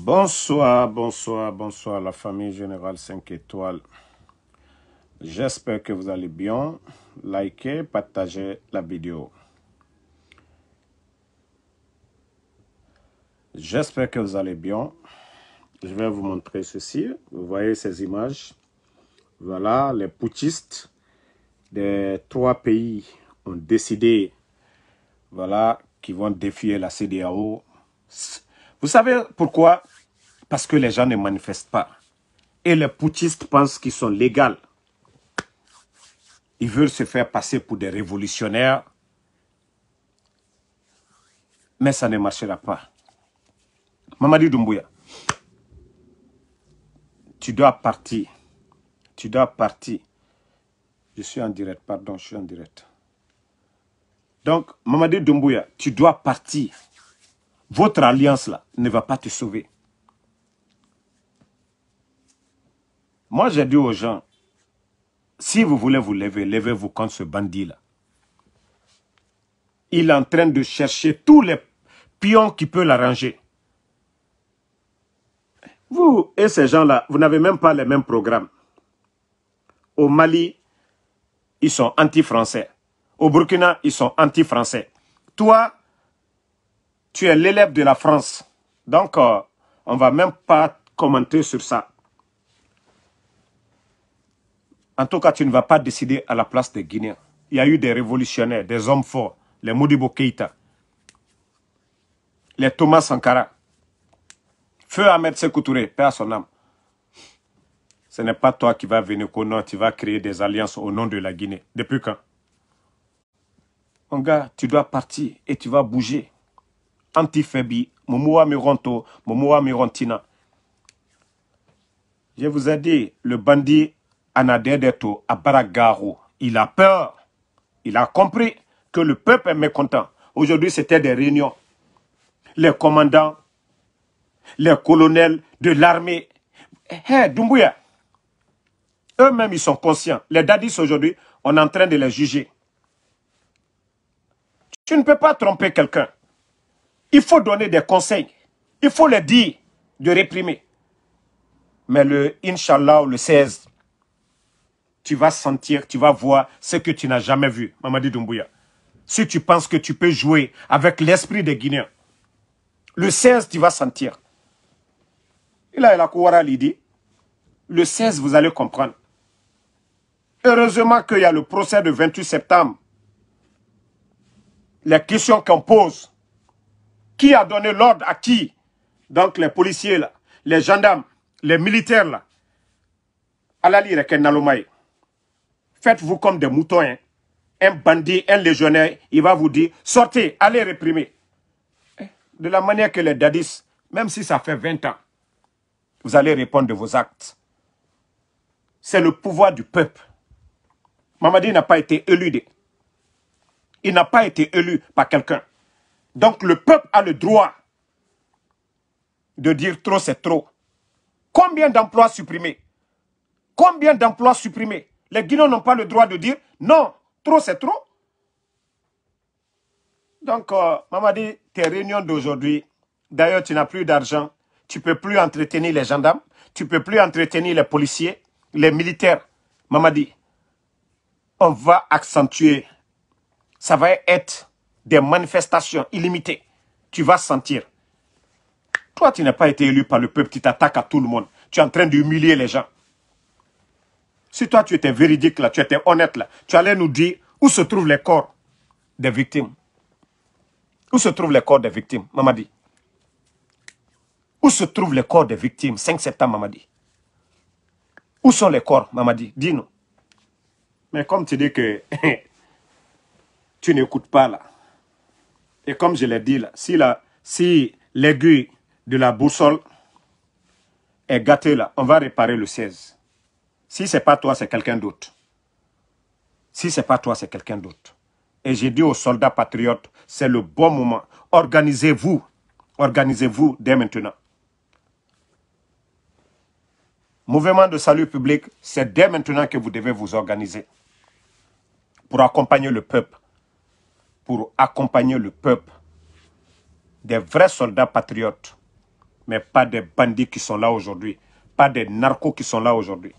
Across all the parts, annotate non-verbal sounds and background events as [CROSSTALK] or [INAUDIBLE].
Bonsoir, bonsoir, bonsoir la famille Générale 5 étoiles. J'espère que vous allez bien. Likez, partagez la vidéo. J'espère que vous allez bien. Je vais vous montrer ceci. Vous voyez ces images. Voilà, les putschistes des trois pays ont décidé, voilà, qui vont défier la CDAO vous savez pourquoi Parce que les gens ne manifestent pas. Et les poutistes pensent qu'ils sont légaux. Ils veulent se faire passer pour des révolutionnaires. Mais ça ne marchera pas. Mamadi Doumbouya, tu dois partir. Tu dois partir. Je suis en direct, pardon, je suis en direct. Donc, Mamadi Doumbouya, tu dois partir. Votre alliance là ne va pas te sauver. Moi, j'ai dit aux gens, si vous voulez vous lever, levez-vous contre ce bandit-là. Il est en train de chercher tous les pions qui peuvent l'arranger. Vous et ces gens-là, vous n'avez même pas les mêmes programmes. Au Mali, ils sont anti-français. Au Burkina, ils sont anti-français. Toi, tu es l'élève de la France. Donc, euh, on ne va même pas commenter sur ça. En tout cas, tu ne vas pas décider à la place des Guinéens. Il y a eu des révolutionnaires, des hommes forts, les Modibo Keïta, les Thomas Sankara, Feu Ahmed Sekoutouré, paix à son âme. Ce n'est pas toi qui vas venir au nom, tu vas créer des alliances au nom de la Guinée. Depuis quand Mon gars, tu dois partir et tu vas bouger antifebi, Mumua Mironto, Mirontina. Je vous ai dit, le bandit Anadedeto à il a peur. Il a compris que le peuple est mécontent. Aujourd'hui, c'était des réunions. Les commandants, les colonels de l'armée. Eh, eh, Dumbuya, eux-mêmes, ils sont conscients. Les dadis aujourd'hui, on est en train de les juger. Tu ne peux pas tromper quelqu'un. Il faut donner des conseils. Il faut les dire de réprimer. Mais le Inch'Allah, le 16, tu vas sentir, tu vas voir ce que tu n'as jamais vu, Mamadi Doumbouya. Si tu penses que tu peux jouer avec l'esprit des Guinéens, le 16, tu vas sentir. Il a la à l'idée. Le 16, vous allez comprendre. Heureusement qu'il y a le procès de 28 septembre. Les questions qu'on pose qui a donné l'ordre à qui Donc les policiers, là, les gendarmes, les militaires. là. Faites-vous comme des moutons. Hein. Un bandit, un légionnaire, il va vous dire, sortez, allez réprimer. Hein? De la manière que les dadis, même si ça fait 20 ans, vous allez répondre de vos actes. C'est le pouvoir du peuple. Mamadi n'a pas été élu. Il n'a pas été élu par quelqu'un. Donc le peuple a le droit de dire trop, c'est trop. Combien d'emplois supprimés Combien d'emplois supprimés Les Guinéens n'ont pas le droit de dire non, trop, c'est trop. Donc, euh, dit, tes réunions d'aujourd'hui, d'ailleurs, tu n'as plus d'argent, tu ne peux plus entretenir les gendarmes, tu ne peux plus entretenir les policiers, les militaires. dit, on va accentuer. Ça va être des manifestations illimitées, tu vas sentir. Toi, tu n'as pas été élu par le peuple, tu t'attaques à tout le monde. Tu es en train d'humilier les gens. Si toi, tu étais véridique là, tu étais honnête là, tu allais nous dire où se trouvent les corps des victimes. Où se trouvent les corps des victimes, Mamadi Où se trouvent les corps des victimes, 5 septembre, Mamadi Où sont les corps, Mamadi Dis-nous. Mais comme tu dis que [LAUGHS] tu n'écoutes pas là, et comme je l'ai dit, là, si l'aiguille la, si de la boussole est gâtée là, on va réparer le 16. Si ce n'est pas toi, c'est quelqu'un d'autre. Si ce n'est pas toi, c'est quelqu'un d'autre. Et j'ai dit aux soldats patriotes, c'est le bon moment. Organisez-vous. Organisez-vous dès maintenant. Mouvement de salut public, c'est dès maintenant que vous devez vous organiser pour accompagner le peuple pour accompagner le peuple. Des vrais soldats patriotes, mais pas des bandits qui sont là aujourd'hui, pas des narcos qui sont là aujourd'hui.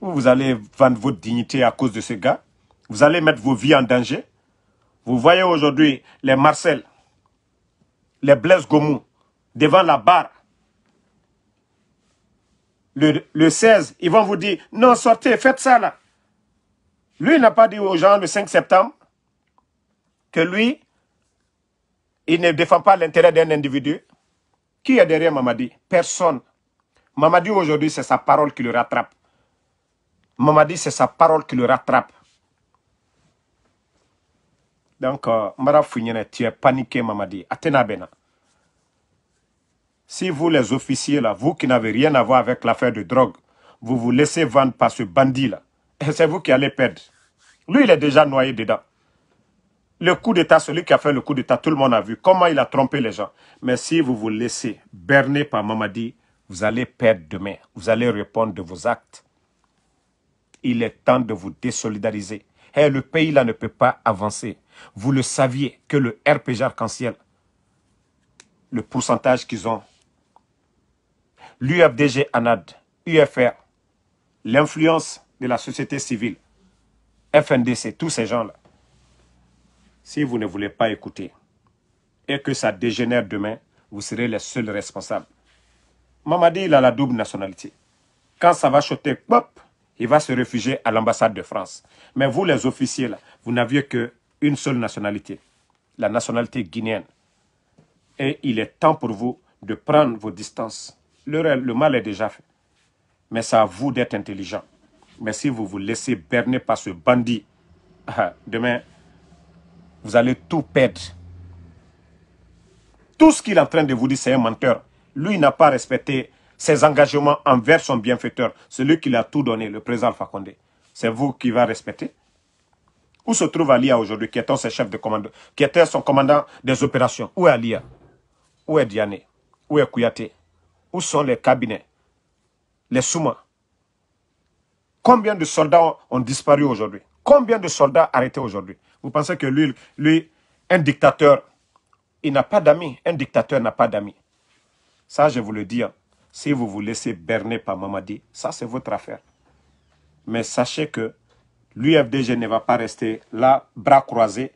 Vous allez vendre votre dignité à cause de ces gars. Vous allez mettre vos vies en danger. Vous voyez aujourd'hui les Marcel, les Blaise Gomou, devant la barre. Le, 16, ils vont vous dire, non, sortez, faites ça là. Lui, n'a pas dit aux gens le 5 septembre, que lui, il ne défend pas l'intérêt d'un individu. Qui est derrière Mamadi Personne. Mamadi aujourd'hui, c'est sa parole qui le rattrape. Mamadi, c'est sa parole qui le rattrape. Donc, euh, Mara tu es paniqué, Mamadi. Atena Bena. Si vous, les officiers, là, vous qui n'avez rien à voir avec l'affaire de drogue, vous vous laissez vendre par ce bandit-là, et [LAUGHS] c'est vous qui allez perdre. Lui, il est déjà noyé dedans. Le coup d'État, celui qui a fait le coup d'État, tout le monde a vu comment il a trompé les gens. Mais si vous vous laissez berner par Mamadi, vous allez perdre demain. Vous allez répondre de vos actes. Il est temps de vous désolidariser. Eh, le pays là ne peut pas avancer. Vous le saviez que le RPG arc-en-ciel, le pourcentage qu'ils ont, l'UFDG ANAD, UFR, l'influence de la société civile, FNDC, tous ces gens-là, si vous ne voulez pas écouter et que ça dégénère demain, vous serez les seuls responsables. Mamadi, il a la double nationalité. Quand ça va choter, pop, il va se réfugier à l'ambassade de France. Mais vous, les officiers, vous n'aviez qu'une seule nationalité, la nationalité guinéenne. Et il est temps pour vous de prendre vos distances. Le, le mal est déjà fait. Mais c'est à vous d'être intelligent. Mais si vous vous laissez berner par ce bandit, [LAUGHS] demain, vous allez tout perdre. Tout ce qu'il est en train de vous dire, c'est un menteur. Lui n'a pas respecté ses engagements envers son bienfaiteur, celui qui l'a tout donné, le président Fakonde. C'est vous qui va respecter. Où se trouve Alia aujourd'hui, qui était son chef de commandement, qui était son commandant des opérations Où est Alia Où est Diane Où est Kouyaté Où sont les cabinets Les Souma Combien de soldats ont disparu aujourd'hui Combien de soldats arrêtés aujourd'hui vous pensez que lui, lui un dictateur, il n'a pas d'amis. Un dictateur n'a pas d'amis. Ça, je vous le dis. Hein. Si vous vous laissez berner par Mamadi, ça, c'est votre affaire. Mais sachez que l'UFDG ne va pas rester là, bras croisés.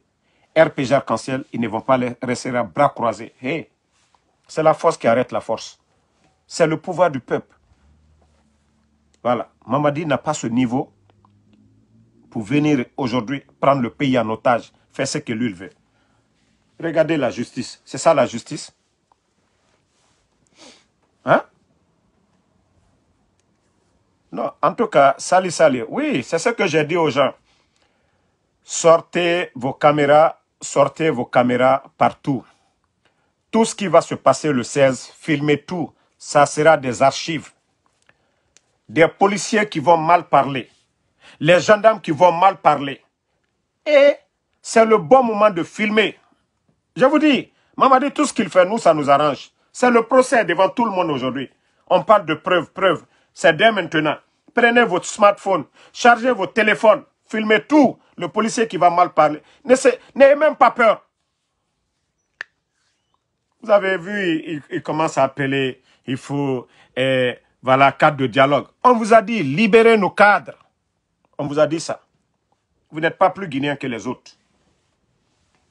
RPG Arc-en-Ciel, ils ne vont pas rester là, bras croisés. Hey, c'est la force qui arrête la force. C'est le pouvoir du peuple. Voilà. Mamadi n'a pas ce niveau pour venir aujourd'hui prendre le pays en otage, faire ce que lui veut. Regardez la justice. C'est ça la justice Hein Non, en tout cas, salut, sali. Oui, c'est ce que j'ai dit aux gens. Sortez vos caméras, sortez vos caméras partout. Tout ce qui va se passer le 16, filmez tout. Ça sera des archives. Des policiers qui vont mal parler les gendarmes qui vont mal parler. Et c'est le bon moment de filmer. Je vous dis, dit tout ce qu'il fait, nous, ça nous arrange. C'est le procès devant tout le monde aujourd'hui. On parle de preuves, preuves. C'est dès maintenant. Prenez votre smartphone, chargez votre téléphone, filmez tout. Le policier qui va mal parler. N'ayez même pas peur. Vous avez vu, il, commence à appeler, il faut, eh, voilà, cadre de dialogue. On vous a dit, libérez nos cadres. On vous a dit ça. Vous n'êtes pas plus guinéen que les autres.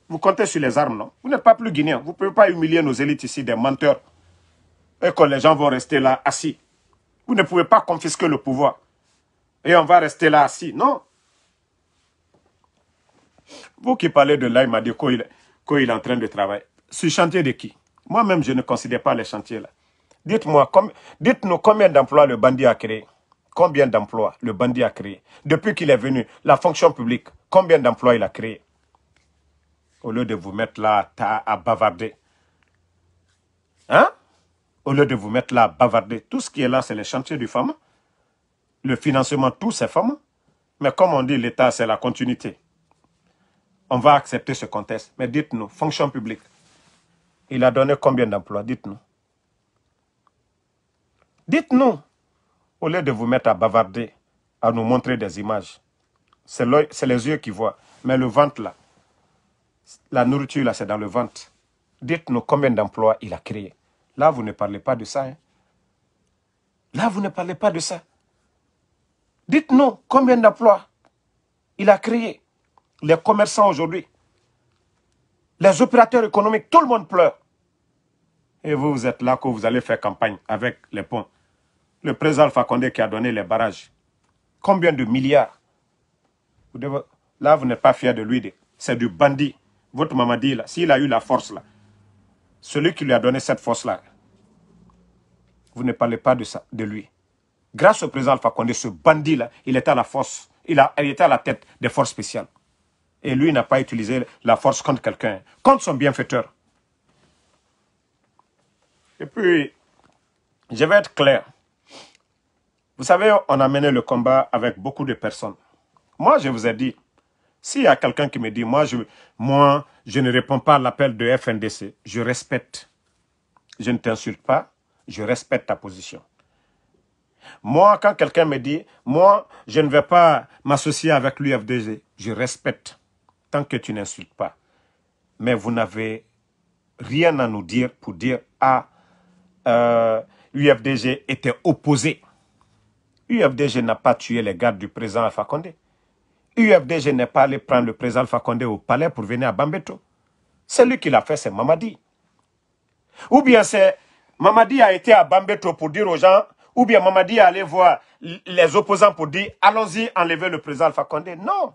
Vous comptez sur les armes, non Vous n'êtes pas plus guinéen. Vous ne pouvez pas humilier nos élites ici, des menteurs. Et que les gens vont rester là assis. Vous ne pouvez pas confisquer le pouvoir. Et on va rester là assis. Non. Vous qui parlez de là, il m'a dit qu'il est en train de travailler. Ce chantier de qui Moi-même, je ne considère pas les chantiers là. Dites-moi, dites-nous combien d'emplois le bandit a créé combien d'emplois le bandit a créé Depuis qu'il est venu, la fonction publique, combien d'emplois il a créé Au lieu de vous mettre là à bavarder. Hein Au lieu de vous mettre là à bavarder, tout ce qui est là, c'est les chantiers du femmes. Le financement, tout, c'est femmes. Mais comme on dit, l'État, c'est la continuité. On va accepter ce contexte. Mais dites-nous, fonction publique, il a donné combien d'emplois Dites-nous. Dites-nous. Au lieu de vous mettre à bavarder, à nous montrer des images, c'est les yeux qui voient. Mais le ventre, là, la nourriture, là, c'est dans le ventre. Dites-nous combien d'emplois il a créé. Là, vous ne parlez pas de ça. Hein. Là, vous ne parlez pas de ça. Dites-nous combien d'emplois il a créé. Les commerçants aujourd'hui, les opérateurs économiques, tout le monde pleure. Et vous, vous êtes là que vous allez faire campagne avec les ponts le président Alpha Condé qui a donné les barrages. Combien de milliards Là, vous n'êtes pas fier de lui. C'est du bandit. Votre maman dit, s'il a eu la force, là, celui qui lui a donné cette force-là, vous ne parlez pas de, ça, de lui. Grâce au président Alpha Condé, ce bandit-là, il était à la force, il, a, il était à la tête des forces spéciales. Et lui n'a pas utilisé la force contre quelqu'un, contre son bienfaiteur. Et puis, je vais être clair. Vous savez, on a mené le combat avec beaucoup de personnes. Moi, je vous ai dit, s'il y a quelqu'un qui me dit, moi je, moi, je ne réponds pas à l'appel de FNDC, je respecte. Je ne t'insulte pas, je respecte ta position. Moi, quand quelqu'un me dit, moi, je ne vais pas m'associer avec l'UFDG, je respecte, tant que tu n'insultes pas. Mais vous n'avez rien à nous dire pour dire, ah, l'UFDG euh, était opposé UFDG n'a pas tué les gardes du président Alpha Condé. UFDG n'est pas allé prendre le président Alpha Condé au palais pour venir à Bambeto. C'est lui qui l'a fait, c'est Mamadi. Ou bien c'est Mamadi a été à Bambeto pour dire aux gens, ou bien Mamadi est allé voir les opposants pour dire allons-y enlever le président Alpha Condé. Non.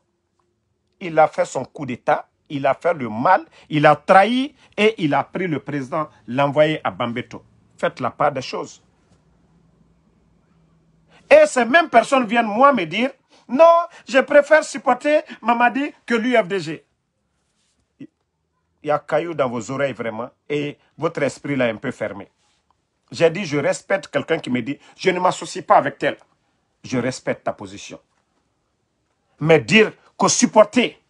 Il a fait son coup d'État, il a fait le mal, il a trahi et il a pris le président, l'envoyer à Bambeto. Faites la part des choses. Et ces mêmes personnes viennent, moi, me dire, non, je préfère supporter Mamadi que l'UFDG. Il y a caillou dans vos oreilles, vraiment, et votre esprit là est un peu fermé. J'ai dit, je respecte quelqu'un qui me dit, je ne m'associe pas avec tel. Je respecte ta position. Mais dire que supporter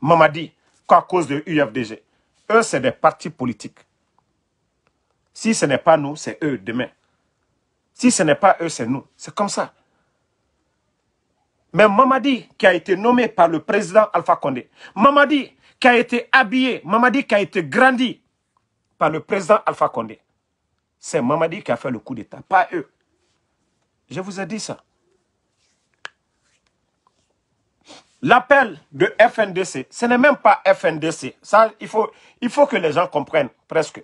Mamadi qu'à cause de l'UFDG, eux, c'est des partis politiques. Si ce n'est pas nous, c'est eux demain. Si ce n'est pas eux, c'est nous. C'est comme ça. Mais Mamadi, qui a été nommé par le président Alpha Condé, Mamadi, qui a été habillé, Mamadi, qui a été grandi par le président Alpha Condé, c'est Mamadi qui a fait le coup d'État, pas eux. Je vous ai dit ça. L'appel de FNDC, ce n'est même pas FNDC. Ça, il faut, il faut que les gens comprennent, presque.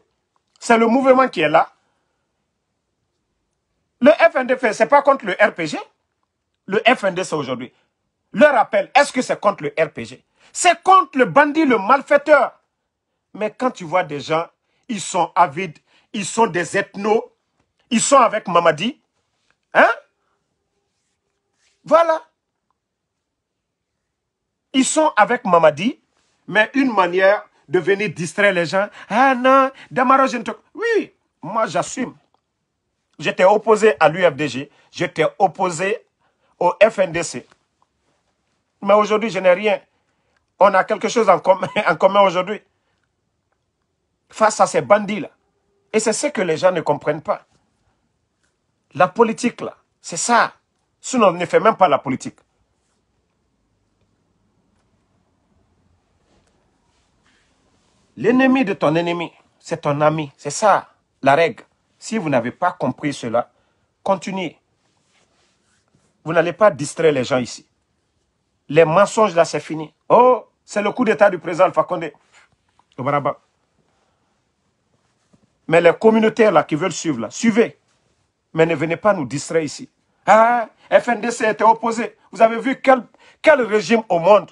C'est le mouvement qui est là, le FND ce n'est pas contre le RPG. Le FND c'est aujourd'hui, leur appel, est-ce que c'est contre le RPG C'est contre le bandit, le malfaiteur. Mais quand tu vois des gens, ils sont avides, ils sont des ethnos, ils sont avec Mamadi. Hein Voilà. Ils sont avec Mamadi, mais une manière de venir distraire les gens. Ah non, Damaro, je ne te... Oui, moi j'assume. J'étais opposé à l'UFDG. J'étais opposé au FNDC. Mais aujourd'hui, je n'ai rien. On a quelque chose en commun, [LAUGHS] en commun aujourd'hui. Face à ces bandits-là. Et c'est ce que les gens ne comprennent pas. La politique, là, c'est ça. Sinon, on ne fait même pas la politique. L'ennemi de ton ennemi, c'est ton ami. C'est ça, la règle. Si vous n'avez pas compris cela, continuez. Vous n'allez pas distraire les gens ici. Les mensonges là, c'est fini. Oh, c'est le coup d'état du président Alpha Condé. Mais les communautaires là qui veulent suivre là, suivez. Mais ne venez pas nous distraire ici. Ah, FNDC était opposé. Vous avez vu quel, quel régime au monde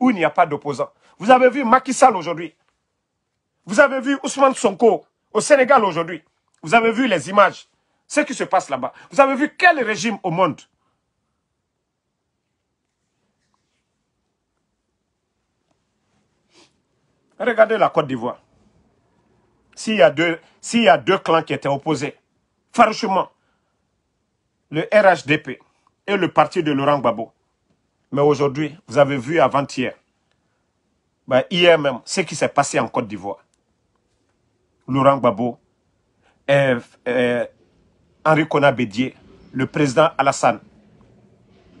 où il n'y a pas d'opposants. Vous avez vu Macky Sall aujourd'hui. Vous avez vu Ousmane Sonko au Sénégal aujourd'hui. Vous avez vu les images, ce qui se passe là-bas. Vous avez vu quel régime au monde Regardez la Côte d'Ivoire. S'il y, a deux, y a deux clans qui étaient opposés, farouchement, le RHDP et le parti de Laurent Gbagbo. Mais aujourd'hui, vous avez vu avant-hier, bah, hier même, ce qui s'est passé en Côte d'Ivoire. Laurent Gbagbo euh, euh, Henri Konabédier, le président Alassane,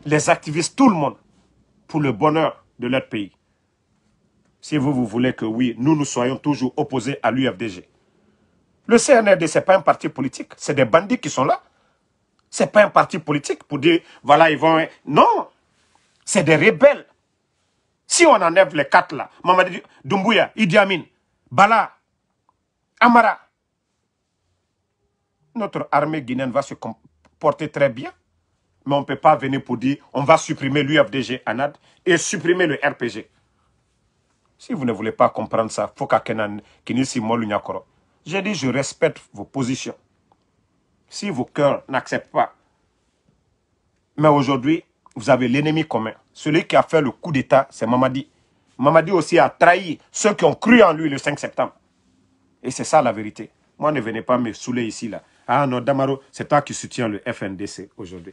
les activistes, tout le monde, pour le bonheur de leur pays. Si vous, vous voulez que oui, nous, nous soyons toujours opposés à l'UFDG. Le CNRD, ce n'est pas un parti politique. C'est des bandits qui sont là. Ce n'est pas un parti politique pour dire, voilà, ils vont... Non, c'est des rebelles. Si on enlève les quatre là, Mamadi Doumbouya, Idi Amin, Bala, Amara, notre armée guinéenne va se comporter très bien. Mais on ne peut pas venir pour dire on va supprimer l'UFDG ANAD et supprimer le RPG. Si vous ne voulez pas comprendre ça, faut Kenan Kinisi Molunyakoro. J'ai dit je respecte vos positions. Si vos cœurs n'acceptent pas. Mais aujourd'hui, vous avez l'ennemi commun. Celui qui a fait le coup d'État, c'est Mamadi. Mamadi aussi a trahi ceux qui ont cru en lui le 5 septembre. Et c'est ça la vérité. Moi, ne venez pas me saouler ici, là. Ah non, Damaro, c'est toi qui soutiens le FNDC aujourd'hui.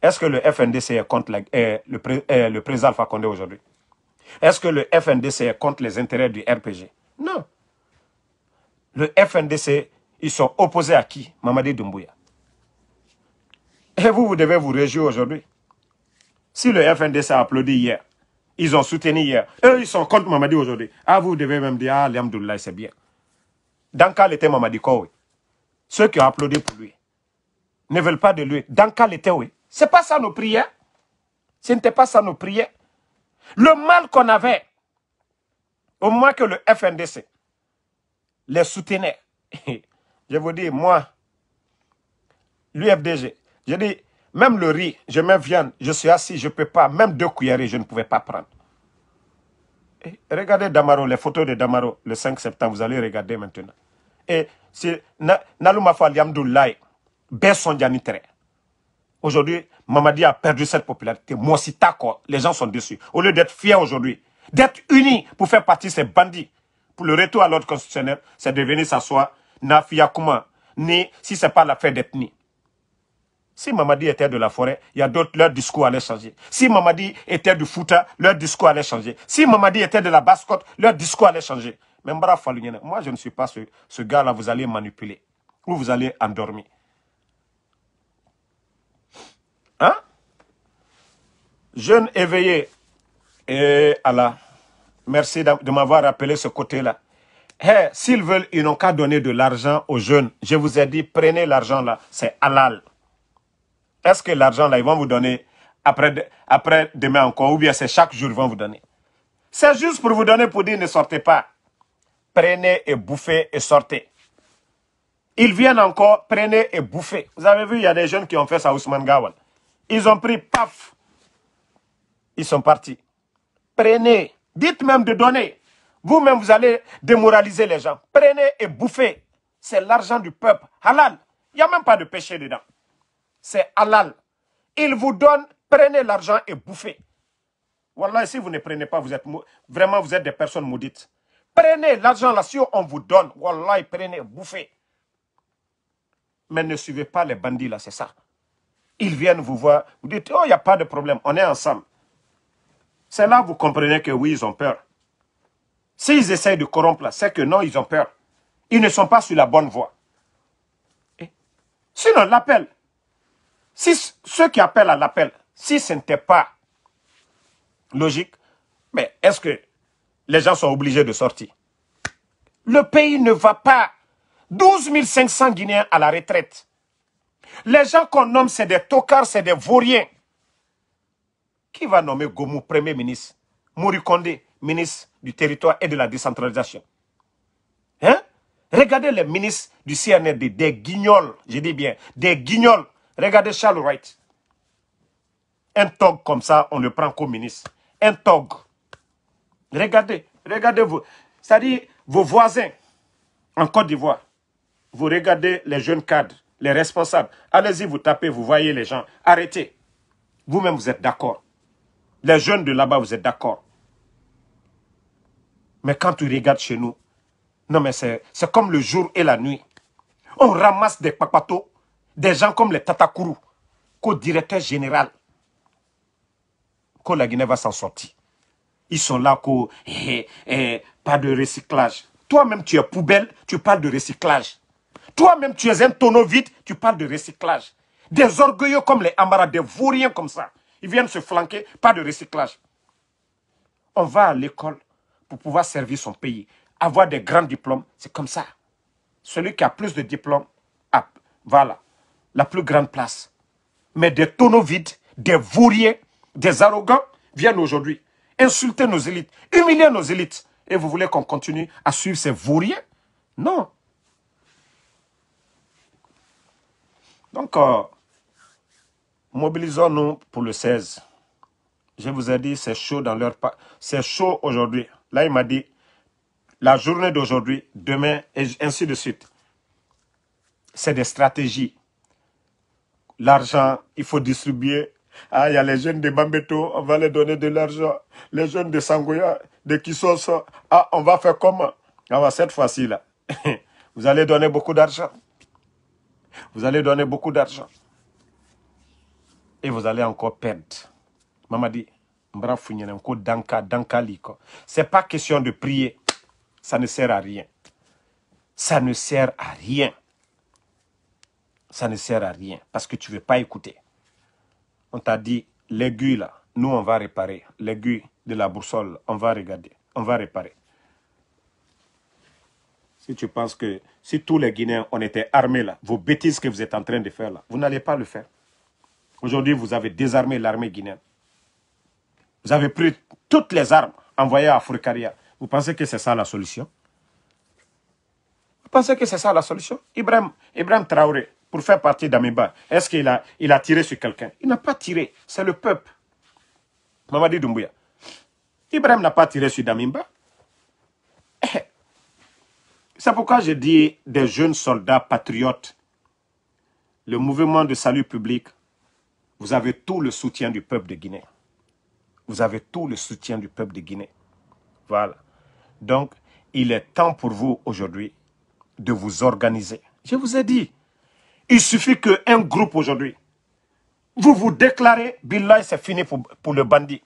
Est-ce que le FNDC est contre le, président Alpha aujourd'hui Est-ce que le FNDC est contre les intérêts du RPG Non. Le FNDC, ils sont opposés à qui Mamadi Doumbouya. Et vous, vous devez vous réjouir aujourd'hui. Si le FNDC a applaudi hier, ils ont soutenu hier, eux, ils sont contre Mamadi aujourd'hui. Ah, vous devez même dire, ah, l'Amdoulaye, c'est bien. Dans quel était Mamadi ceux qui ont applaudi pour lui ne veulent pas de lui. Dans quel état, oui Ce n'est pas ça nos prières. Ce n'était pas ça nos prières. Le mal qu'on avait, au moins que le FNDC les soutenait. [LAUGHS] je vous dis, moi, l'UFDG, je dis, même le riz, je me je suis assis, je ne peux pas, même deux cuillères, je ne pouvais pas prendre. regardez Damaro, les photos de Damaro, le 5 septembre, vous allez regarder maintenant. Et c'est Nalouma Doulaye Aujourd'hui, Mamadi a perdu cette popularité. Moi aussi, d'accord, les gens sont déçus. Au lieu d'être fiers aujourd'hui, d'être unis pour faire partie de ces bandits, pour le retour à l'ordre constitutionnel, c'est de venir s'asseoir, Nafia ni si ce n'est pas l'affaire d'ethnie. Si Mamadi était de la forêt, il y a d'autres, leur discours allait changer. Si Mamadi était du Fouta, leur discours allait changer. Si Mamadi était de la basse leur discours allait changer. Mais moi, je ne suis pas ce, gars-là, vous allez manipuler. Ou vous allez endormir. Hein? Jeune éveillé, et eh, Allah, merci de m'avoir rappelé ce côté-là. s'ils veulent, ils n'ont qu'à donner de l'argent aux jeunes. Je vous ai dit, prenez l'argent là, c'est halal. Est-ce que l'argent là, ils vont vous donner après, après demain encore, ou bien c'est chaque jour qu'ils vont vous donner C'est juste pour vous donner pour dire ne sortez pas prenez et bouffez et sortez. Ils viennent encore, prenez et bouffez. Vous avez vu, il y a des jeunes qui ont fait ça à Ousmane Gawal. Ils ont pris, paf, ils sont partis. Prenez, dites même de donner. Vous-même, vous allez démoraliser les gens. Prenez et bouffez. C'est l'argent du peuple. Halal. Il n'y a même pas de péché dedans. C'est halal. Ils vous donnent, prenez l'argent et bouffez. Voilà, si vous ne prenez pas, vous êtes vraiment vous êtes des personnes maudites. Prenez l'argent là, si on vous donne, Wallah, prenez, bouffez. Mais ne suivez pas les bandits là, c'est ça. Ils viennent vous voir, vous dites, oh, il n'y a pas de problème, on est ensemble. C'est là que vous comprenez que oui, ils ont peur. S'ils essayent de corrompre là, c'est que non, ils ont peur. Ils ne sont pas sur la bonne voie. sinon, l'appel. Si ceux qui appellent à l'appel, si ce n'était pas logique, mais est-ce que les gens sont obligés de sortir. Le pays ne va pas. 12 500 Guinéens à la retraite. Les gens qu'on nomme, c'est des tocards, c'est des vauriens. Qui va nommer Gomu Premier ministre Mouri ministre du territoire et de la décentralisation. Hein Regardez les ministres du CNRD, des guignols, je dis bien, des guignols. Regardez Charles Wright. Un tog comme ça, on le prend comme ministre. Un tog. Regardez, regardez vous. C'est-à-dire, vos voisins en Côte d'Ivoire, vous regardez les jeunes cadres, les responsables. Allez-y, vous tapez, vous voyez les gens. Arrêtez. Vous-même, vous êtes d'accord. Les jeunes de là-bas, vous êtes d'accord. Mais quand tu regardes chez nous, non mais c'est comme le jour et la nuit. On ramasse des papatos, des gens comme les Tatakourou, qu'au directeur général, que la Guinée va s'en sortir. Ils sont là pour eh, eh, pas de recyclage. Toi-même, tu es poubelle, tu parles de recyclage. Toi-même, tu es un tonneau vide, tu parles de recyclage. Des orgueilleux comme les Amara, des vauriens comme ça. Ils viennent se flanquer, pas de recyclage. On va à l'école pour pouvoir servir son pays. Avoir des grands diplômes, c'est comme ça. Celui qui a plus de diplômes, a, voilà, la plus grande place. Mais des tonneaux vides, des vauriens, des arrogants viennent aujourd'hui insulter nos élites, humilier nos élites. Et vous voulez qu'on continue à suivre ces vauriens Non. Donc, euh, mobilisons-nous pour le 16. Je vous ai dit, c'est chaud dans leur... C'est chaud aujourd'hui. Là, il m'a dit, la journée d'aujourd'hui, demain, et ainsi de suite. C'est des stratégies. L'argent, il faut distribuer ah, il y a les jeunes de Bambeto, on va les donner de l'argent. Les jeunes de Sangoya, de Kissos, ah, on va faire comment Ah, cette fois-ci-là, [LAUGHS] vous allez donner beaucoup d'argent. Vous allez donner beaucoup d'argent. Et vous allez encore perdre. Maman dit, danka, danka liko. C'est pas question de prier. Ça ne sert à rien. Ça ne sert à rien. Ça ne sert à rien parce que tu ne veux pas écouter on t'a dit l'aiguille là, nous on va réparer. L'aiguille de la boussole, on va regarder, on va réparer. Si tu penses que si tous les Guinéens, on était armés là, vos bêtises que vous êtes en train de faire là, vous n'allez pas le faire. Aujourd'hui, vous avez désarmé l'armée guinéenne. Vous avez pris toutes les armes envoyées à Fourcaria. Vous pensez que c'est ça la solution Vous pensez que c'est ça la solution Ibrahim, Ibrahim Traoré, pour faire partie d'Amimba... est-ce qu'il a, il a tiré sur quelqu'un Il n'a pas tiré, c'est le peuple. Mamadi Doumbouya. Ibrahim n'a pas tiré sur Damimba. Eh, c'est pourquoi je dit... des jeunes soldats patriotes, le mouvement de salut public, vous avez tout le soutien du peuple de Guinée. Vous avez tout le soutien du peuple de Guinée. Voilà. Donc, il est temps pour vous aujourd'hui de vous organiser. Je vous ai dit, il suffit qu'un groupe aujourd'hui, vous vous déclarez, Billah, c'est fini pour, le bandit.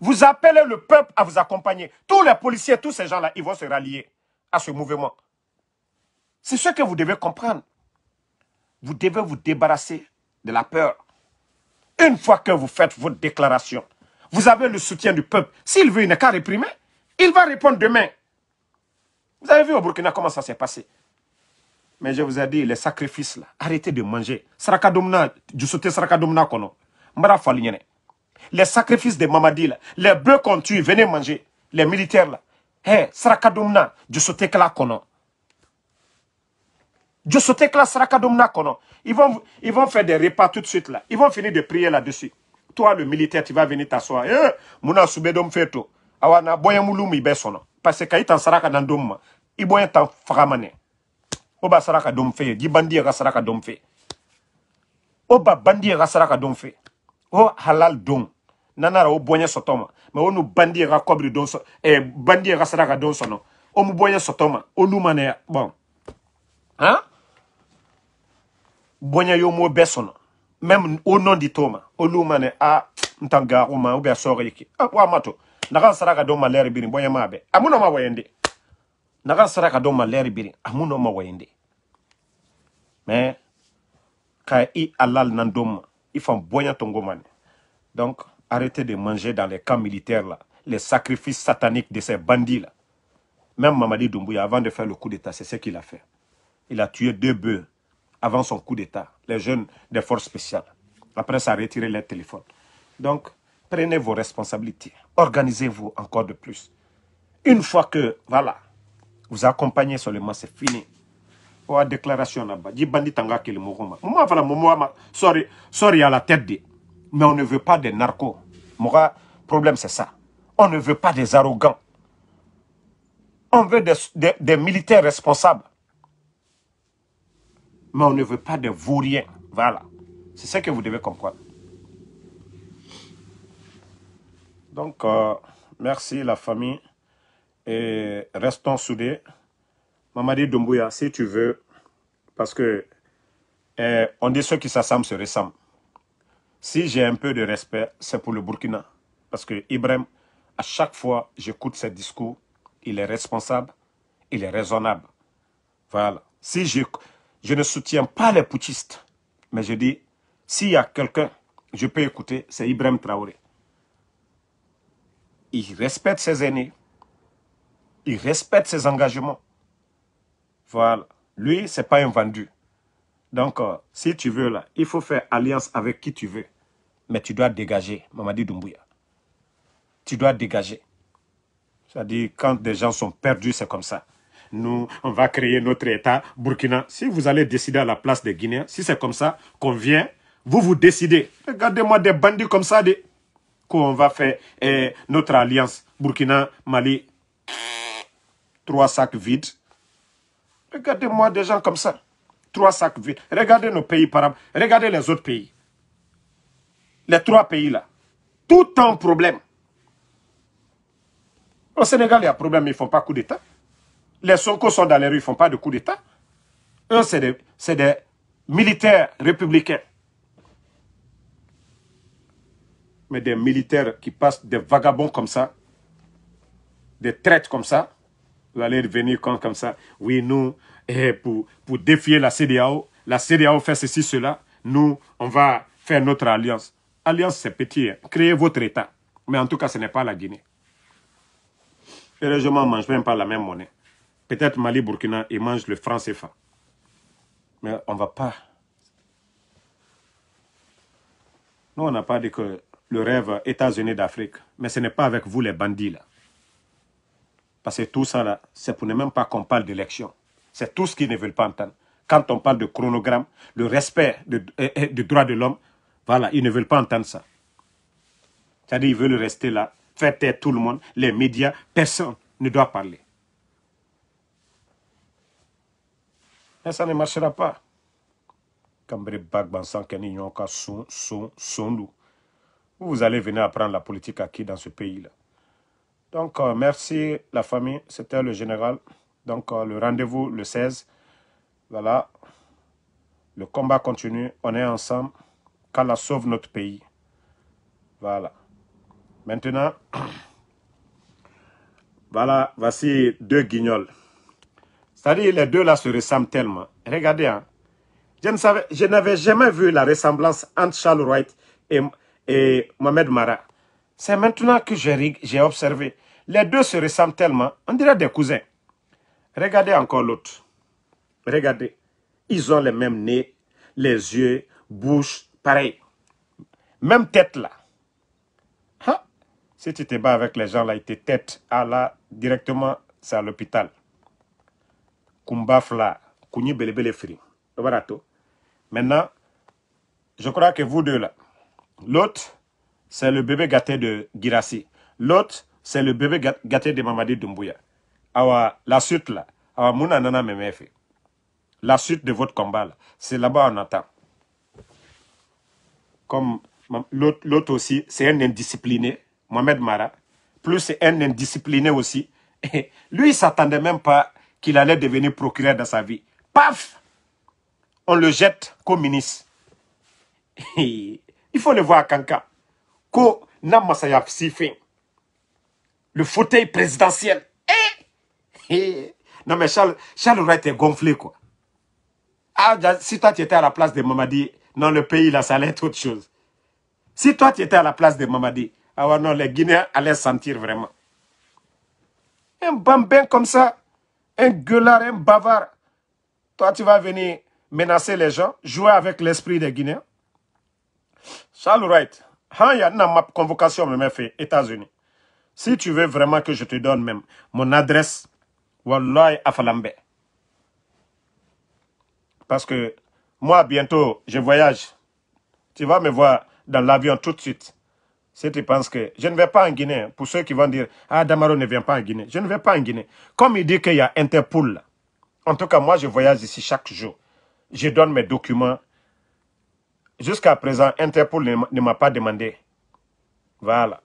Vous appelez le peuple à vous accompagner. Tous les policiers, tous ces gens-là, ils vont se rallier à ce mouvement. C'est ce que vous devez comprendre. Vous devez vous débarrasser de la peur. Une fois que vous faites votre déclaration, vous avez le soutien du peuple. S'il veut, une n'est qu'à réprimer. Il va répondre demain. Vous avez vu au Burkina comment ça s'est passé. Mais je vous ai dit, les sacrifices, là, arrêtez de manger. Sarakadomna, du sera kadomna kono. Les sacrifices de Mamadi, là, les bœufs qu'on tue, venez manger. Les militaires, là. Hé, eh, Sarakadomna, du sauté là, kono. Du sauté là, kadomna kono. Ils vont, ils vont faire des repas tout de suite, là. Ils vont finir de prier là-dessus. Toi, le militaire, tu vas venir t'asseoir. Eh, Mouna Soubedom Feto. Awana, boyamouloum, ibesono. Parce que quand il t'en Sarakanandomma, il boyan t'en oba saraka domfe gibandi ga saraka domfe oba bandi ga saraka fe o halal don nanara o bonya sotoma ma onu bandi ga kobri don so e eh, bandi ga saraka don sono o mu bonya sotoma onu mane bon ha bonya yo mo besono même o nom di toma olu mane a ntanga uma ou bien sore yiki akwa mato naga saraka don ma leri biri bonya mabe amuno ma wayende naga saraka don ma leri biri amuno ma wayende mais quand i alal nan dom boya donc arrêtez de manger dans les camps militaires là les sacrifices sataniques de ces bandits là même Mamadi Doumbouya avant de faire le coup d'état c'est ce qu'il a fait il a tué deux bœufs avant son coup d'état les jeunes des forces spéciales après ça a retiré les téléphones donc prenez vos responsabilités organisez-vous encore de plus une fois que voilà vous accompagnez seulement c'est fini à déclaration là-bas jibandi que le moi voilà moi sorry sorry à la tête mais on ne veut pas des narcos Le problème c'est ça on ne veut pas des arrogants on veut des, des, militaires responsables mais on ne veut pas des vauriens voilà c'est ça que vous devez comprendre donc euh, merci la famille et restons soudés Mamadi Doumbouya, si tu veux, parce que eh, on dit ceux qui s'assemblent se ressemblent. Si j'ai un peu de respect, c'est pour le Burkina. Parce que Ibrahim, à chaque fois, j'écoute ses discours. Il est responsable, il est raisonnable. Voilà. Si je, je ne soutiens pas les poutistes. mais je dis, s'il y a quelqu'un, je peux écouter, c'est Ibrahim Traoré. Il respecte ses aînés. Il respecte ses engagements. Voilà. Lui, c'est pas un vendu. Donc, euh, si tu veux, là, il faut faire alliance avec qui tu veux. Mais tu dois dégager, Mamadi Doumbouya. Tu dois dégager. C'est-à-dire, quand des gens sont perdus, c'est comme ça. Nous, on va créer notre État, Burkina. Si vous allez décider à la place des Guinéens, si c'est comme ça qu'on vient, vous vous décidez. Regardez-moi des bandits comme ça, des... qu'on va faire eh, notre alliance Burkina, Mali. Trois sacs vides, Regardez-moi des gens comme ça. Trois sacs vides. Regardez nos pays, par Regardez les autres pays. Les trois pays là. Tout en problème. Au Sénégal, il y a problème, mais ils ne font pas coup d'État. Les Sonko sont dans les rues, ils ne font pas de coup d'État. Eux, c'est des, des militaires républicains. Mais des militaires qui passent des vagabonds comme ça, des traîtres comme ça, vous allez revenir comme ça. Oui, nous, et pour, défier la CDAO. La CDAO fait ceci, cela. Nous, on va faire notre alliance. Alliance, c'est petit. Hein. Créez votre État. Mais en tout cas, ce n'est pas la Guinée. Heureusement, on ne mange même pas la même monnaie. Peut-être Mali, Burkina, ils mangent le franc CFA. Mais on ne va pas. Nous, on n'a pas dit que le rêve États-Unis d'Afrique. Mais ce n'est pas avec vous les bandits, là. Parce que tout ça, là, c'est pour ne même pas qu'on parle d'élection. C'est tout ce qu'ils ne veulent pas entendre. Quand on parle de chronogramme, le respect du de droit de l'homme, voilà, ils ne veulent pas entendre ça. C'est-à-dire ils veulent rester là, faire taire tout le monde, les médias, personne ne doit parler. Mais ça ne marchera pas. Vous allez venir apprendre la politique à qui dans ce pays-là. Donc, euh, merci la famille. C'était le général. Donc, euh, le rendez-vous le 16. Voilà. Le combat continue. On est ensemble. Qu'Allah sauve notre pays. Voilà. Maintenant, [CLEARS THROAT] voilà, voici deux guignols. C'est-à-dire, les deux là se ressemblent tellement. Regardez, hein. Je n'avais jamais vu la ressemblance entre Charles Wright et, Mohamed Mara. C'est maintenant que j'ai observé. Les deux se ressemblent tellement, on dirait des cousins. Regardez encore l'autre. Regardez. Ils ont les mêmes nez, les yeux, bouche, pareil. Même tête là. Ah! Si tu te bats avec les gens là, ils te têtent à ah, là, directement, c'est à l'hôpital. Kumbaf là, Kouni Belebele Maintenant, je crois que vous deux là, l'autre, c'est le bébé gâté de Girassi. L'autre, c'est le bébé gâté de Mamadi Doumbouya la suite là, nana La suite de votre combat c'est là-bas on attend. Comme l'autre aussi, c'est un indiscipliné, Mohamed Mara. Plus c'est un indiscipliné aussi. lui, il s'attendait même pas qu'il allait devenir procureur dans sa vie. Paf On le jette comme ministre. il faut le voir à Kanka. Le fauteuil présidentiel. Eh, non, mais Charles, Wright est gonflé, quoi. Ah, si toi, tu étais à la place de Mamadi, non, le pays, là, ça allait être autre chose. Si toi, tu étais à la place de Mamadi, ah ouais, non, les Guinéens allaient sentir vraiment. Un bambin comme ça, un gueulard, un bavard. Toi, tu vas venir menacer les gens, jouer avec l'esprit des Guinéens. Charles Wright, hein, il y a ma convocation, même fait, États-Unis. Si tu veux vraiment que je te donne même mon adresse, Wallahi Afalambe. Parce que moi, bientôt, je voyage. Tu vas me voir dans l'avion tout de suite. Si tu penses que je ne vais pas en Guinée, pour ceux qui vont dire, ah, Damaro ne vient pas en Guinée, je ne vais pas en Guinée. Comme il dit qu'il y a Interpol, en tout cas, moi, je voyage ici chaque jour. Je donne mes documents. Jusqu'à présent, Interpol ne m'a pas demandé. Voilà.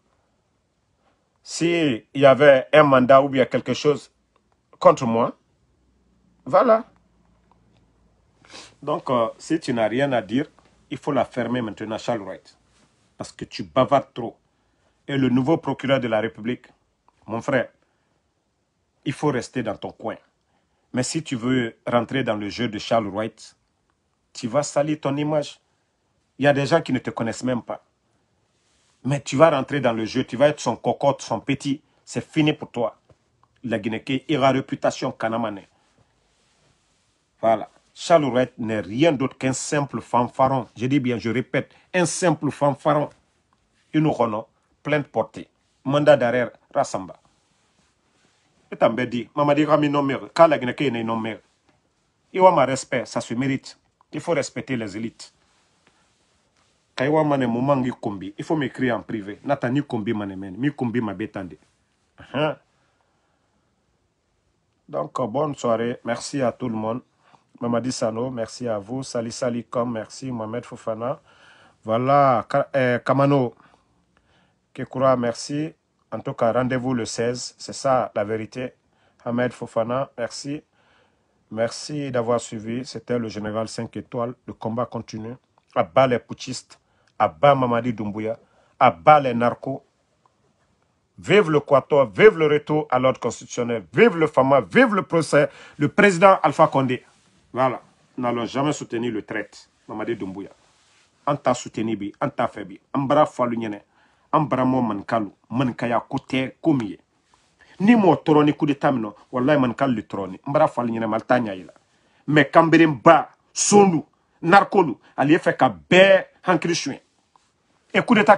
S'il y avait un mandat ou bien quelque chose, contre moi. Voilà. Donc, euh, si tu n'as rien à dire, il faut la fermer maintenant, Charles Wright. Parce que tu bavardes trop. Et le nouveau procureur de la République, mon frère, il faut rester dans ton coin. Mais si tu veux rentrer dans le jeu de Charles Wright, tu vas salir ton image. Il y a des gens qui ne te connaissent même pas. Mais tu vas rentrer dans le jeu, tu vas être son cocotte, son petit. C'est fini pour toi. La et ira réputation canamane. Voilà. Chalourette n'est rien d'autre qu'un simple fanfaron. Je dis bien, je répète, un simple fanfaron. Une plein pleine portée. Mandat d'arrêt, Rassamba. Et t'en dit, maman dit, Rami non car la Guinée n'est non mère. Il ma respect, ça se mérite. Il faut respecter les élites. y a kombi, il faut m'écrire en privé. Natani kombi mane mene, mi kombi ma bétande. Uh-huh. Donc, euh, bonne soirée. Merci à tout le monde. Mamadi Sano, merci à vous. Sali Kom, merci. Mohamed Fofana. Voilà, euh, Kamano. Kekura, merci. En tout cas, rendez-vous le 16. C'est ça la vérité. Ahmed Fofana, merci. Merci d'avoir suivi. C'était le général 5 étoiles. Le combat continue. À bas les putschistes. À bas Mamadi Doumbouya. À bas les narcos. Vive le Quator, vive le retour à l'ordre constitutionnel, vive le FAMA, vive le procès, le président Alpha Condé. Voilà. N'allons jamais soutenir le traite. Mamadé Doumbouya. Anta t'a soutenu bi, an t'a fait bi. An Mankaya Kote, en mankaya Ni m'o trône ni coup d'état min na, walahi le trône. ni. N bara falu ɲɛnɛ ma, ale Mais sonlu, narkolu, ka E coup d'état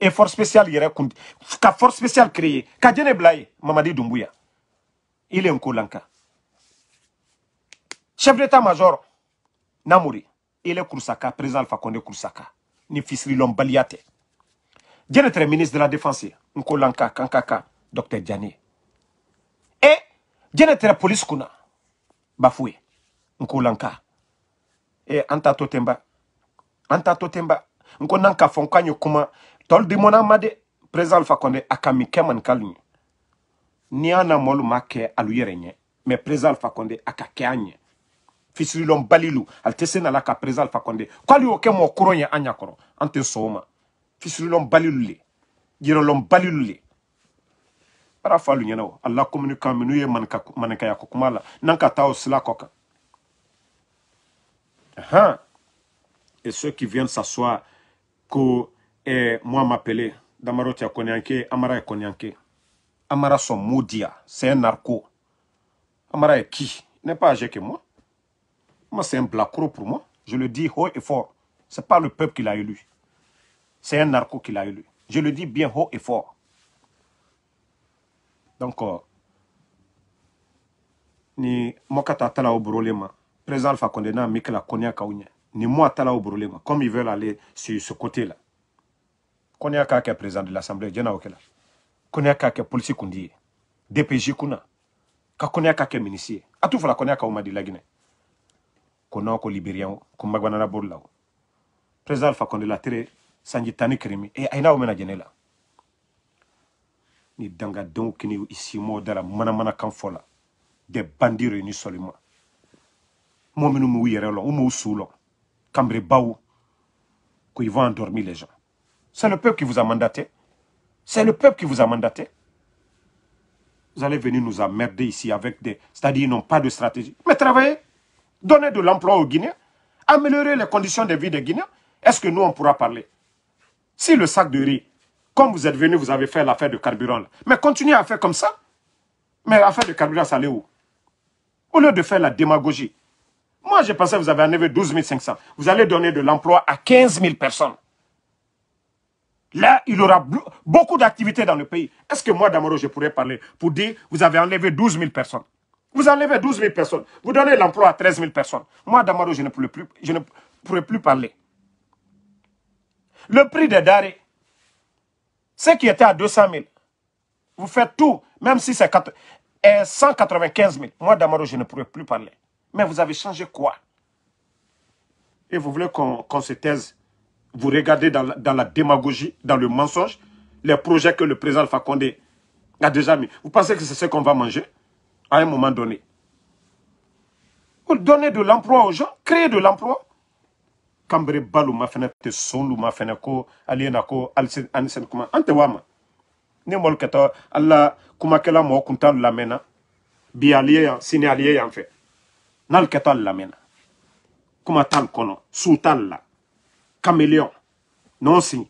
effort spécial yɛrɛ kun ka force spéciale créé ka jɛnɛ mamadi dumbuya il est nkolanka chef d'état major Namuri. il est kursaka président alpha condé kursaka ni fisirilɔnbaliya tɛ jɛnɛ tɛrɛ ministre de la défense nkolanka kankaka docteur Djani. et directeur police Kuna. Bafoué. En e Et anta totemba. Anta totemba. an tatɔ kuma di mona made président fakonde akami keman kalni ni ana molu make alu yere mais président fakonde akake anye fisirilon balilu tesena la ka président fakonde kwali oke mo kuronye anya koro ante soma fisirilon balilu le jirolon balilu le para falu nyana alla communicant minu ye manka manka yako kumala nanka taw sila koka aha et ceux qui viennent s'asseoir ko et moi, m'appeler Damarotia Konyanke, Amara Konyanke. Amara son maudia, c'est un narco. Amara est qui n'est pas âgé que moi. Moi, c'est un blacro pour moi. Je le dis haut et fort. Ce n'est pas le peuple qui l'a élu. C'est un narco qui l'a élu. Je le dis bien haut et fort. Donc, euh, ni moi Tala au Brolema, président Alpha Condé n'a la cognac Ni moi Tala au Brolema, comme ils veulent aller sur ce côté-là y a président de l'assemblée jɛna o kɛla kɔnɛ k'a dpj ka konya kake ministre. fala konya di ko libérien ko président alpha condé la tere sanji tani il e a n'aw la ni ici, mo dara mana mana des bandits réunis seulement Moi, je ils vont endormir les gens c'est le peuple qui vous a mandaté. C'est le peuple qui vous a mandaté. Vous allez venir nous emmerder ici avec des... C'est-à-dire, ils n'ont pas de stratégie. Mais travaillez. Donnez de l'emploi aux Guinéens. Améliorez les conditions de vie des Guinéens. Est-ce que nous, on pourra parler Si le sac de riz, comme vous êtes venu, vous avez fait l'affaire de carburant. Mais continuez à faire comme ça. Mais l'affaire de carburant, ça allait où Au lieu de faire la démagogie. Moi, j'ai pensé que vous avez enlevé 12 500. Vous allez donner de l'emploi à 15 000 personnes. Là, il y aura beaucoup d'activités dans le pays. Est-ce que moi, Damaro, je pourrais parler pour dire, vous avez enlevé 12 000 personnes. Vous enlevez 12 000 personnes. Vous donnez l'emploi à 13 000 personnes. Moi, Damaro, je ne pourrais plus, je ne pourrais plus parler. Le prix des darés, ce qui était à 200 000, vous faites tout, même si c'est 195 000. Euh, moi, Damaro, je ne pourrais plus parler. Mais vous avez changé quoi Et vous voulez qu'on se taise vous regardez dans la, dans la, démagogie, dans le mensonge, les projets que le président Fakonde a déjà mis. Vous pensez que c'est ce qu'on va manger à un moment donné Donnez de l'emploi aux gens, Créez de l'emploi. Cambre balu ma te sonu ma. ko alienako, ko anisen kuma Allah, wama mol kata alla kuma kala mo kunta mena. bi aliye sine aliye en fait nal kata mena. kuma tal kono sultan la caméléon. Non, si.